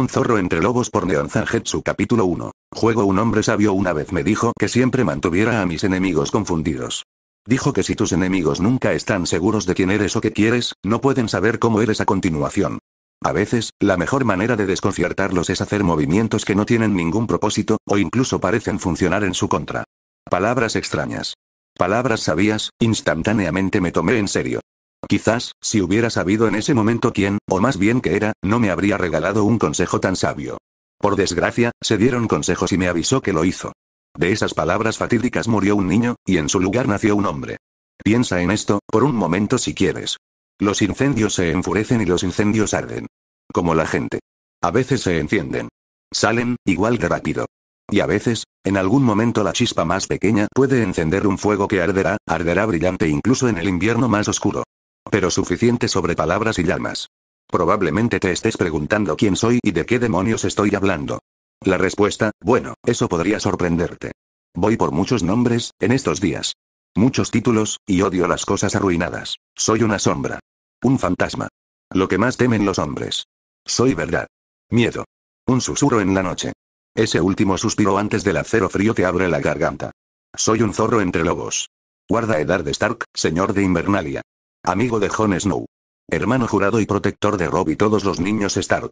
Un zorro entre lobos por Neon Zangetsu capítulo 1. Juego un hombre sabio una vez me dijo que siempre mantuviera a mis enemigos confundidos. Dijo que si tus enemigos nunca están seguros de quién eres o qué quieres, no pueden saber cómo eres a continuación. A veces, la mejor manera de desconciertarlos es hacer movimientos que no tienen ningún propósito, o incluso parecen funcionar en su contra. Palabras extrañas. Palabras sabias, instantáneamente me tomé en serio. Quizás, si hubiera sabido en ese momento quién, o más bien qué era, no me habría regalado un consejo tan sabio. Por desgracia, se dieron consejos y me avisó que lo hizo. De esas palabras fatídicas murió un niño, y en su lugar nació un hombre. Piensa en esto, por un momento si quieres. Los incendios se enfurecen y los incendios arden. Como la gente. A veces se encienden. Salen, igual de rápido. Y a veces, en algún momento la chispa más pequeña puede encender un fuego que arderá, arderá brillante incluso en el invierno más oscuro. Pero suficiente sobre palabras y llamas. Probablemente te estés preguntando quién soy y de qué demonios estoy hablando. La respuesta, bueno, eso podría sorprenderte. Voy por muchos nombres, en estos días. Muchos títulos, y odio las cosas arruinadas. Soy una sombra. Un fantasma. Lo que más temen los hombres. Soy verdad. Miedo. Un susurro en la noche. Ese último suspiro antes del acero frío que abre la garganta. Soy un zorro entre lobos. Guarda edad de Stark, señor de Invernalia. Amigo de Jon Snow. Hermano jurado y protector de Rob y todos los niños Stark.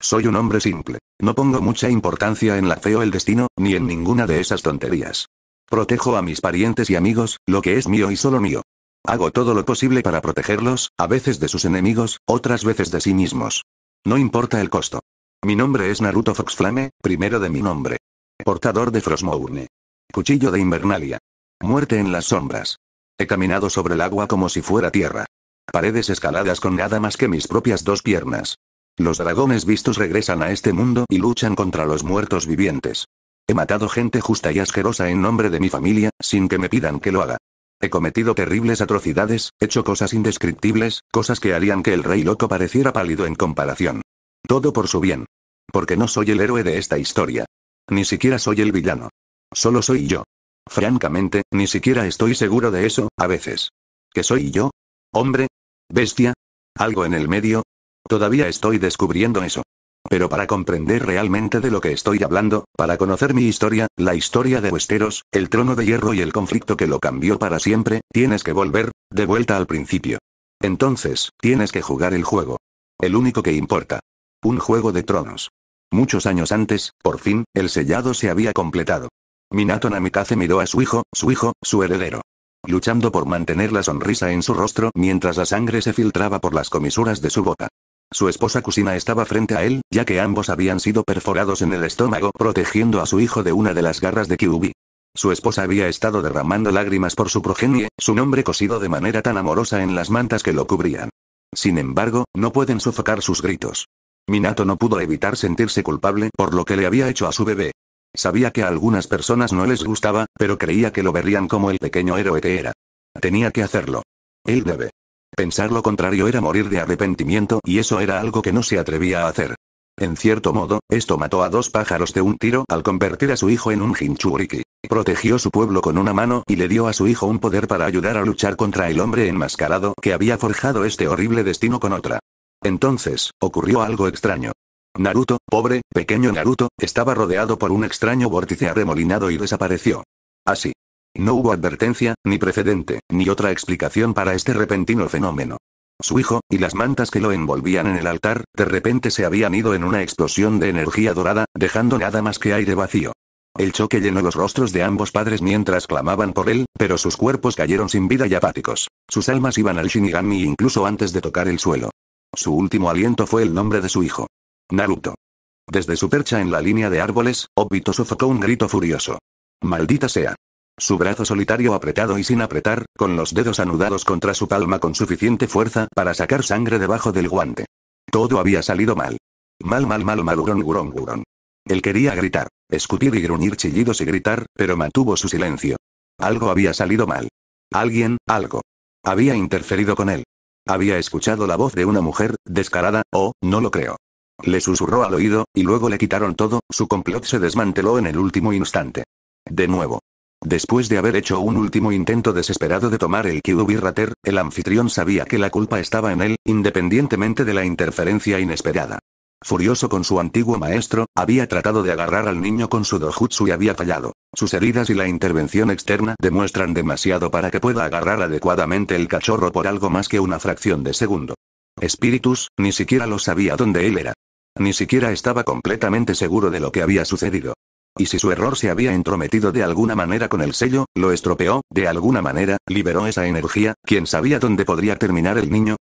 Soy un hombre simple. No pongo mucha importancia en la fe o el destino, ni en ninguna de esas tonterías. Protejo a mis parientes y amigos, lo que es mío y solo mío. Hago todo lo posible para protegerlos, a veces de sus enemigos, otras veces de sí mismos. No importa el costo. Mi nombre es Naruto Foxflame, primero de mi nombre. Portador de Frostmourne. Cuchillo de Invernalia. Muerte en las sombras. He caminado sobre el agua como si fuera tierra. Paredes escaladas con nada más que mis propias dos piernas. Los dragones vistos regresan a este mundo y luchan contra los muertos vivientes. He matado gente justa y asquerosa en nombre de mi familia, sin que me pidan que lo haga. He cometido terribles atrocidades, hecho cosas indescriptibles, cosas que harían que el rey loco pareciera pálido en comparación. Todo por su bien. Porque no soy el héroe de esta historia. Ni siquiera soy el villano. Solo soy yo. Francamente, ni siquiera estoy seguro de eso, a veces. ¿Qué soy yo? ¿Hombre? ¿Bestia? ¿Algo en el medio? Todavía estoy descubriendo eso. Pero para comprender realmente de lo que estoy hablando, para conocer mi historia, la historia de Westeros, el trono de hierro y el conflicto que lo cambió para siempre, tienes que volver, de vuelta al principio. Entonces, tienes que jugar el juego. El único que importa. Un juego de tronos. Muchos años antes, por fin, el sellado se había completado. Minato Namikaze miró a su hijo, su hijo, su heredero. Luchando por mantener la sonrisa en su rostro mientras la sangre se filtraba por las comisuras de su boca. Su esposa Kusina estaba frente a él, ya que ambos habían sido perforados en el estómago protegiendo a su hijo de una de las garras de Kyubi. Su esposa había estado derramando lágrimas por su progenie, su nombre cosido de manera tan amorosa en las mantas que lo cubrían. Sin embargo, no pueden sofocar sus gritos. Minato no pudo evitar sentirse culpable por lo que le había hecho a su bebé. Sabía que a algunas personas no les gustaba, pero creía que lo verían como el pequeño héroe que era. Tenía que hacerlo. Él debe. Pensar lo contrario era morir de arrepentimiento y eso era algo que no se atrevía a hacer. En cierto modo, esto mató a dos pájaros de un tiro al convertir a su hijo en un hinchuriki. Protegió su pueblo con una mano y le dio a su hijo un poder para ayudar a luchar contra el hombre enmascarado que había forjado este horrible destino con otra. Entonces, ocurrió algo extraño. Naruto, pobre, pequeño Naruto, estaba rodeado por un extraño vórtice arremolinado y desapareció. Así. No hubo advertencia, ni precedente, ni otra explicación para este repentino fenómeno. Su hijo, y las mantas que lo envolvían en el altar, de repente se habían ido en una explosión de energía dorada, dejando nada más que aire vacío. El choque llenó los rostros de ambos padres mientras clamaban por él, pero sus cuerpos cayeron sin vida y apáticos. Sus almas iban al Shinigami incluso antes de tocar el suelo. Su último aliento fue el nombre de su hijo. Naruto. Desde su percha en la línea de árboles, Obito sofocó un grito furioso. Maldita sea. Su brazo solitario apretado y sin apretar, con los dedos anudados contra su palma con suficiente fuerza para sacar sangre debajo del guante. Todo había salido mal. Mal mal mal madurón, gurón gurón. Él quería gritar, escupir y gruñir chillidos y gritar, pero mantuvo su silencio. Algo había salido mal. Alguien, algo. Había interferido con él. Había escuchado la voz de una mujer, descarada, o, no lo creo. Le susurró al oído, y luego le quitaron todo, su complot se desmanteló en el último instante. De nuevo. Después de haber hecho un último intento desesperado de tomar el Kyubi Rater, el anfitrión sabía que la culpa estaba en él, independientemente de la interferencia inesperada. Furioso con su antiguo maestro, había tratado de agarrar al niño con su dojutsu y había fallado. Sus heridas y la intervención externa demuestran demasiado para que pueda agarrar adecuadamente el cachorro por algo más que una fracción de segundo. Espíritus, ni siquiera lo sabía dónde él era. Ni siquiera estaba completamente seguro de lo que había sucedido. Y si su error se había entrometido de alguna manera con el sello, lo estropeó, de alguna manera, liberó esa energía, ¿quién sabía dónde podría terminar el niño?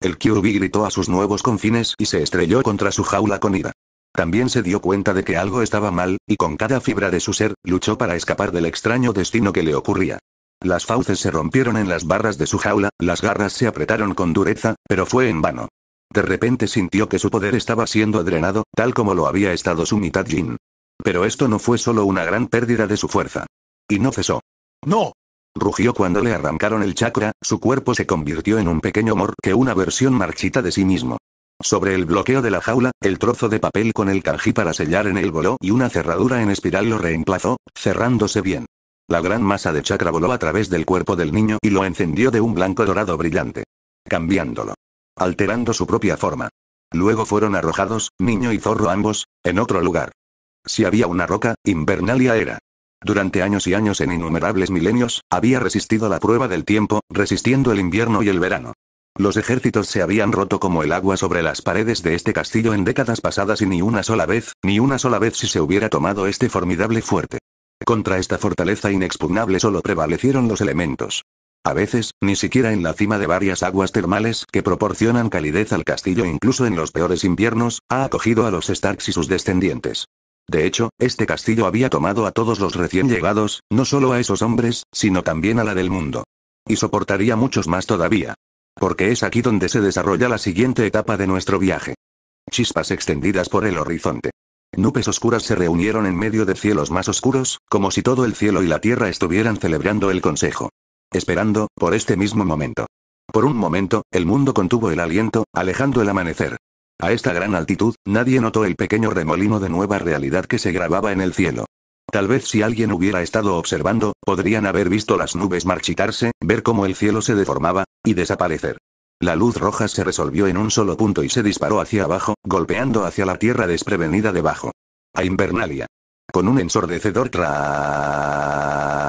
El Kyuubi gritó a sus nuevos confines y se estrelló contra su jaula con ira. También se dio cuenta de que algo estaba mal, y con cada fibra de su ser, luchó para escapar del extraño destino que le ocurría. Las fauces se rompieron en las barras de su jaula, las garras se apretaron con dureza, pero fue en vano. De repente sintió que su poder estaba siendo drenado, tal como lo había estado su mitad Jin. Pero esto no fue solo una gran pérdida de su fuerza. Y no cesó. ¡No! Rugió cuando le arrancaron el chakra, su cuerpo se convirtió en un pequeño mor que una versión marchita de sí mismo. Sobre el bloqueo de la jaula, el trozo de papel con el kanji para sellar en él voló y una cerradura en espiral lo reemplazó, cerrándose bien. La gran masa de chakra voló a través del cuerpo del niño y lo encendió de un blanco dorado brillante. Cambiándolo alterando su propia forma. Luego fueron arrojados, niño y zorro ambos, en otro lugar. Si había una roca, Invernalia era. Durante años y años en innumerables milenios, había resistido la prueba del tiempo, resistiendo el invierno y el verano. Los ejércitos se habían roto como el agua sobre las paredes de este castillo en décadas pasadas y ni una sola vez, ni una sola vez si se hubiera tomado este formidable fuerte. Contra esta fortaleza inexpugnable solo prevalecieron los elementos. A veces, ni siquiera en la cima de varias aguas termales que proporcionan calidez al castillo incluso en los peores inviernos, ha acogido a los Starks y sus descendientes. De hecho, este castillo había tomado a todos los recién llegados, no solo a esos hombres, sino también a la del mundo. Y soportaría muchos más todavía. Porque es aquí donde se desarrolla la siguiente etapa de nuestro viaje. Chispas extendidas por el horizonte. Nubes oscuras se reunieron en medio de cielos más oscuros, como si todo el cielo y la tierra estuvieran celebrando el consejo esperando, por este mismo momento. Por un momento, el mundo contuvo el aliento, alejando el amanecer. A esta gran altitud, nadie notó el pequeño remolino de nueva realidad que se grababa en el cielo. Tal vez si alguien hubiera estado observando, podrían haber visto las nubes marchitarse, ver cómo el cielo se deformaba, y desaparecer. La luz roja se resolvió en un solo punto y se disparó hacia abajo, golpeando hacia la tierra desprevenida debajo. A Invernalia. Con un ensordecedor tra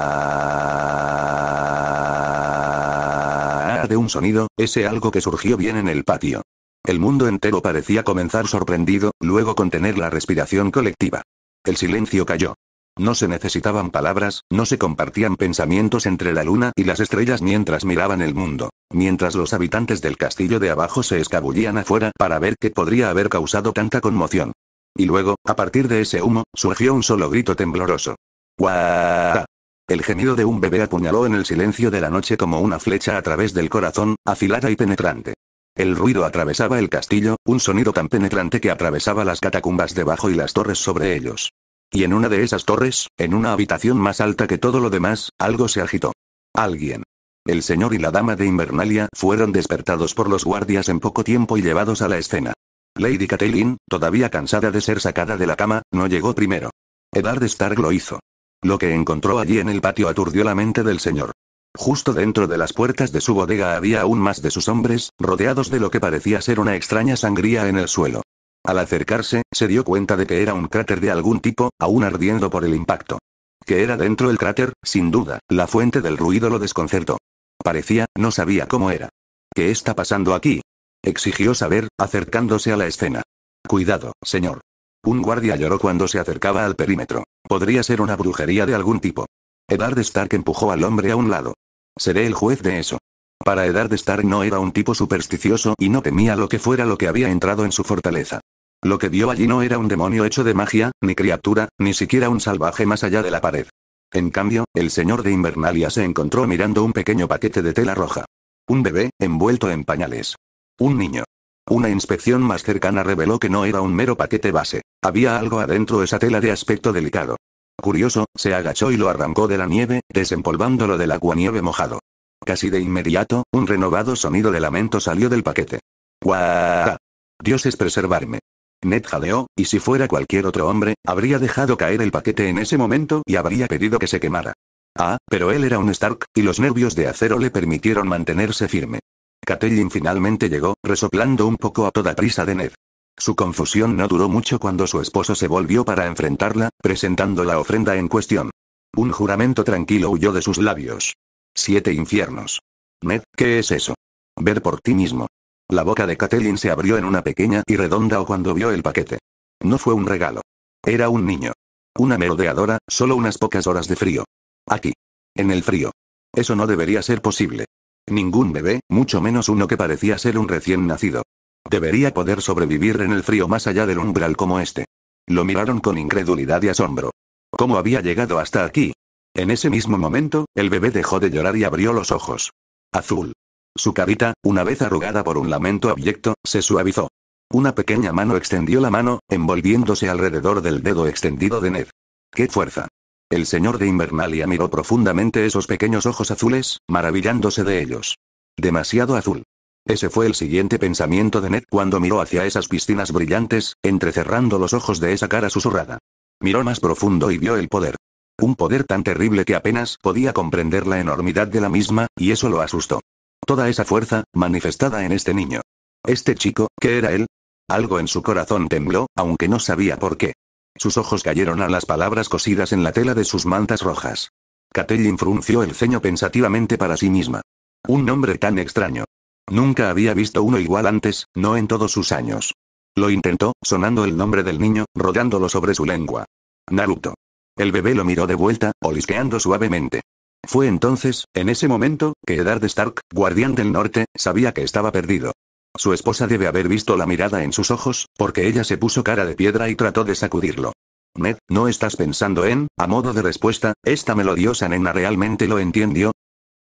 un sonido, ese algo que surgió bien en el patio. El mundo entero parecía comenzar sorprendido, luego contener la respiración colectiva. El silencio cayó. No se necesitaban palabras, no se compartían pensamientos entre la luna y las estrellas mientras miraban el mundo, mientras los habitantes del castillo de abajo se escabullían afuera para ver qué podría haber causado tanta conmoción. Y luego, a partir de ese humo, surgió un solo grito tembloroso. ¡Guau! El gemido de un bebé apuñaló en el silencio de la noche como una flecha a través del corazón, afilada y penetrante. El ruido atravesaba el castillo, un sonido tan penetrante que atravesaba las catacumbas debajo y las torres sobre ellos. Y en una de esas torres, en una habitación más alta que todo lo demás, algo se agitó. Alguien. El señor y la dama de Invernalia fueron despertados por los guardias en poco tiempo y llevados a la escena. Lady Catelyn, todavía cansada de ser sacada de la cama, no llegó primero. Edward Stark lo hizo. Lo que encontró allí en el patio aturdió la mente del señor. Justo dentro de las puertas de su bodega había aún más de sus hombres, rodeados de lo que parecía ser una extraña sangría en el suelo. Al acercarse, se dio cuenta de que era un cráter de algún tipo, aún ardiendo por el impacto. Que era dentro el cráter, sin duda, la fuente del ruido lo desconcertó. Parecía, no sabía cómo era. ¿Qué está pasando aquí? Exigió saber, acercándose a la escena. Cuidado, señor. Un guardia lloró cuando se acercaba al perímetro. Podría ser una brujería de algún tipo. Edard Stark empujó al hombre a un lado. Seré el juez de eso. Para de Stark no era un tipo supersticioso y no temía lo que fuera lo que había entrado en su fortaleza. Lo que vio allí no era un demonio hecho de magia, ni criatura, ni siquiera un salvaje más allá de la pared. En cambio, el señor de Invernalia se encontró mirando un pequeño paquete de tela roja. Un bebé, envuelto en pañales. Un niño. Una inspección más cercana reveló que no era un mero paquete base. Había algo adentro esa tela de aspecto delicado. Curioso, se agachó y lo arrancó de la nieve, desempolvándolo del nieve mojado. Casi de inmediato, un renovado sonido de lamento salió del paquete. ¡Guau! Dios es preservarme. Ned jadeó, y si fuera cualquier otro hombre, habría dejado caer el paquete en ese momento y habría pedido que se quemara. Ah, pero él era un Stark, y los nervios de acero le permitieron mantenerse firme. Catelyn finalmente llegó, resoplando un poco a toda prisa de Ned. Su confusión no duró mucho cuando su esposo se volvió para enfrentarla, presentando la ofrenda en cuestión. Un juramento tranquilo huyó de sus labios. Siete infiernos. Ned, ¿qué es eso? Ver por ti mismo. La boca de Catelyn se abrió en una pequeña y redonda o cuando vio el paquete. No fue un regalo. Era un niño. Una merodeadora, solo unas pocas horas de frío. Aquí. En el frío. Eso no debería ser posible. Ningún bebé, mucho menos uno que parecía ser un recién nacido. Debería poder sobrevivir en el frío más allá del umbral como este. Lo miraron con incredulidad y asombro. ¿Cómo había llegado hasta aquí? En ese mismo momento, el bebé dejó de llorar y abrió los ojos. Azul. Su carita, una vez arrugada por un lamento abyecto, se suavizó. Una pequeña mano extendió la mano, envolviéndose alrededor del dedo extendido de Ned. ¡Qué fuerza! El señor de Invernalia miró profundamente esos pequeños ojos azules, maravillándose de ellos. Demasiado azul. Ese fue el siguiente pensamiento de Ned cuando miró hacia esas piscinas brillantes, entrecerrando los ojos de esa cara susurrada. Miró más profundo y vio el poder. Un poder tan terrible que apenas podía comprender la enormidad de la misma, y eso lo asustó. Toda esa fuerza, manifestada en este niño. Este chico, ¿qué era él? Algo en su corazón tembló, aunque no sabía por qué. Sus ojos cayeron a las palabras cosidas en la tela de sus mantas rojas. Catelyn frunció el ceño pensativamente para sí misma. Un nombre tan extraño. Nunca había visto uno igual antes, no en todos sus años. Lo intentó, sonando el nombre del niño, rodándolo sobre su lengua. Naruto. El bebé lo miró de vuelta, olisqueando suavemente. Fue entonces, en ese momento, que Eddard Stark, guardián del norte, sabía que estaba perdido. Su esposa debe haber visto la mirada en sus ojos, porque ella se puso cara de piedra y trató de sacudirlo. Ned, ¿no estás pensando en, a modo de respuesta, esta melodiosa nena realmente lo entendió?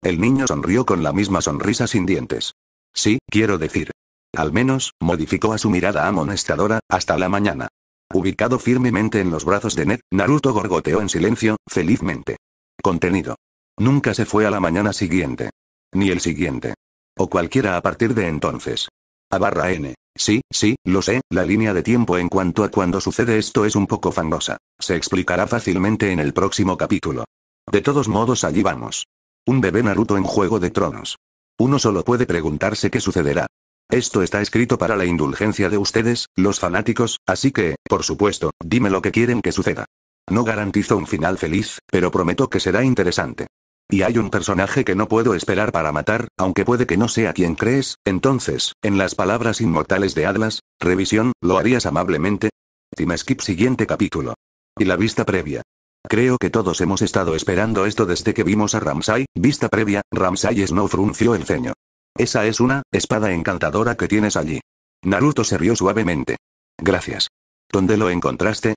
El niño sonrió con la misma sonrisa sin dientes. Sí, quiero decir. Al menos, modificó a su mirada amonestadora, hasta la mañana. Ubicado firmemente en los brazos de Ned, Naruto gorgoteó en silencio, felizmente. Contenido. Nunca se fue a la mañana siguiente. Ni el siguiente. O cualquiera a partir de entonces. A barra N. Sí, sí, lo sé, la línea de tiempo en cuanto a cuando sucede esto es un poco fangosa. Se explicará fácilmente en el próximo capítulo. De todos modos allí vamos. Un bebé Naruto en Juego de Tronos. Uno solo puede preguntarse qué sucederá. Esto está escrito para la indulgencia de ustedes, los fanáticos, así que, por supuesto, dime lo que quieren que suceda. No garantizo un final feliz, pero prometo que será interesante. Y hay un personaje que no puedo esperar para matar, aunque puede que no sea quien crees, entonces, en las palabras inmortales de Atlas, revisión, ¿lo harías amablemente? Skip siguiente capítulo. Y la vista previa. Creo que todos hemos estado esperando esto desde que vimos a Ramsay, vista previa, Ramsay Snow frunció el ceño. Esa es una, espada encantadora que tienes allí. Naruto se rió suavemente. Gracias. ¿Dónde lo encontraste?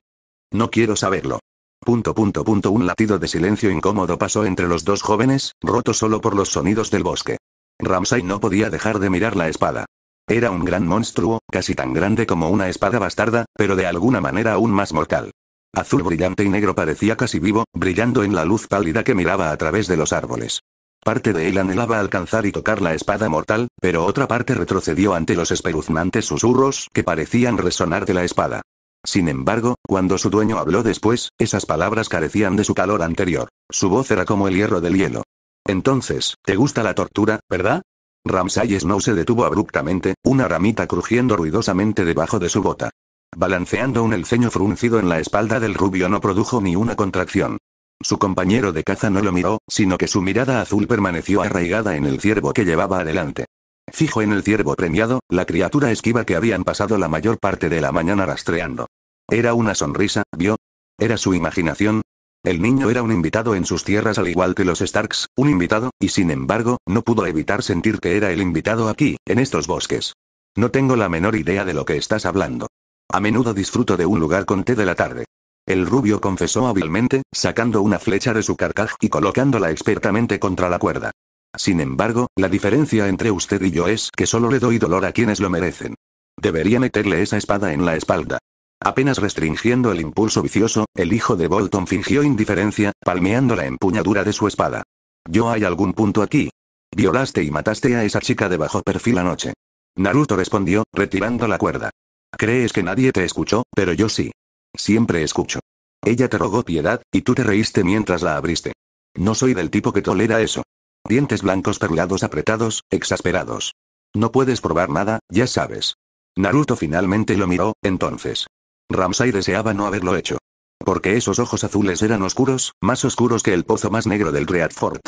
No quiero saberlo. Punto punto punto un latido de silencio incómodo pasó entre los dos jóvenes, roto solo por los sonidos del bosque. Ramsay no podía dejar de mirar la espada. Era un gran monstruo, casi tan grande como una espada bastarda, pero de alguna manera aún más mortal. Azul brillante y negro parecía casi vivo, brillando en la luz pálida que miraba a través de los árboles. Parte de él anhelaba alcanzar y tocar la espada mortal, pero otra parte retrocedió ante los espeluznantes susurros que parecían resonar de la espada. Sin embargo, cuando su dueño habló después, esas palabras carecían de su calor anterior. Su voz era como el hierro del hielo. Entonces, ¿te gusta la tortura, verdad? Ramsay Snow se detuvo abruptamente, una ramita crujiendo ruidosamente debajo de su bota. Balanceando un elceño fruncido en la espalda del rubio no produjo ni una contracción. Su compañero de caza no lo miró, sino que su mirada azul permaneció arraigada en el ciervo que llevaba adelante. Fijo en el ciervo premiado, la criatura esquiva que habían pasado la mayor parte de la mañana rastreando. Era una sonrisa, vio. Era su imaginación. El niño era un invitado en sus tierras al igual que los Starks, un invitado, y sin embargo, no pudo evitar sentir que era el invitado aquí, en estos bosques. No tengo la menor idea de lo que estás hablando. A menudo disfruto de un lugar con té de la tarde. El rubio confesó hábilmente, sacando una flecha de su carcaj y colocándola expertamente contra la cuerda. Sin embargo, la diferencia entre usted y yo es que solo le doy dolor a quienes lo merecen. Debería meterle esa espada en la espalda. Apenas restringiendo el impulso vicioso, el hijo de Bolton fingió indiferencia, palmeando la empuñadura de su espada. Yo hay algún punto aquí. Violaste y mataste a esa chica de bajo perfil anoche. Naruto respondió, retirando la cuerda. Crees que nadie te escuchó, pero yo sí. Siempre escucho. Ella te rogó piedad, y tú te reíste mientras la abriste. No soy del tipo que tolera eso. Dientes blancos perlados apretados, exasperados. No puedes probar nada, ya sabes. Naruto finalmente lo miró, entonces. Ramsay deseaba no haberlo hecho. Porque esos ojos azules eran oscuros, más oscuros que el pozo más negro del Dreadfort.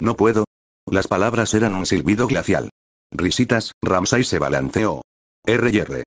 No puedo. Las palabras eran un silbido glacial. Risitas, Ramsay se balanceó. R, &R.